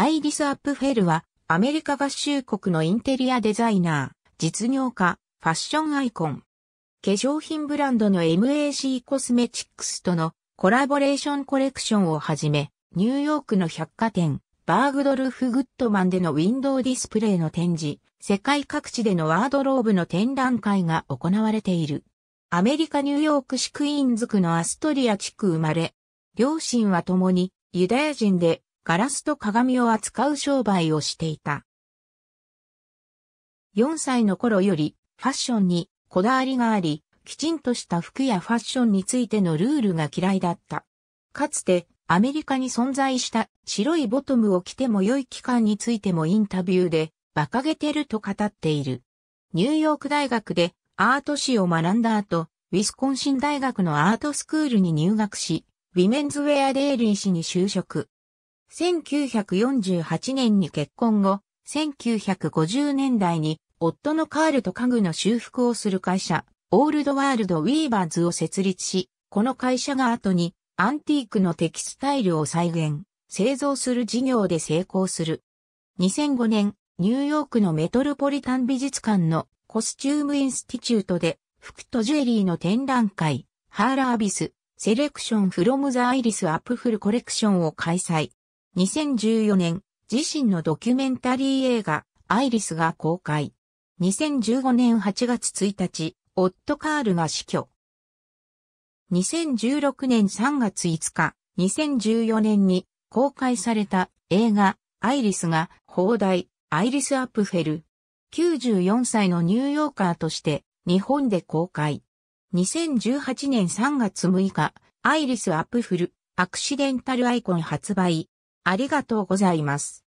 アイリス・アップフェルは、アメリカ合衆国のインテリアデザイナー、実業家、ファッションアイコン。化粧品ブランドの MAC コスメチックスとのコラボレーションコレクションをはじめ、ニューヨークの百貨店、バーグドルフ・グッドマンでのウィンドウディスプレイの展示、世界各地でのワードローブの展覧会が行われている。アメリカ・ニューヨーク市クイーンズ区のアストリア地区生まれ、両親は共にユダヤ人でガラスと鏡を扱う商売をしていた。4歳の頃よりファッションにこだわりがあり、きちんとした服やファッションについてのルールが嫌いだった。かつてアメリカに存在した白いボトムを着ても良い期間についてもインタビューで馬鹿げてると語っている。ニューヨーク大学でアート史を学んだ後、ウィスコンシン大学のアートスクールに入学し、ウィメンズウェアデイリー誌に就職。1948年に結婚後、1950年代に夫のカールと家具の修復をする会社、オールドワールド・ウィーバーズを設立し、この会社が後にアンティークのテキスタイルを再現、製造する事業で成功する。2005年、ニューヨークのメトロポリタン美術館のコスチュームインスティチュートで、服とジュエリーの展覧会、ハーラービス、セレクションフロムザアイリスアップフルコレクションを開催。2014年、自身のドキュメンタリー映画、アイリスが公開。2015年8月1日、オットカールが死去。2016年3月5日、2014年に公開された映画、アイリスが放題、アイリス・アップフェル。94歳のニューヨーカーとして日本で公開。2018年3月6日、アイリス・アップフル、アクシデンタルアイコン発売。ありがとうございます。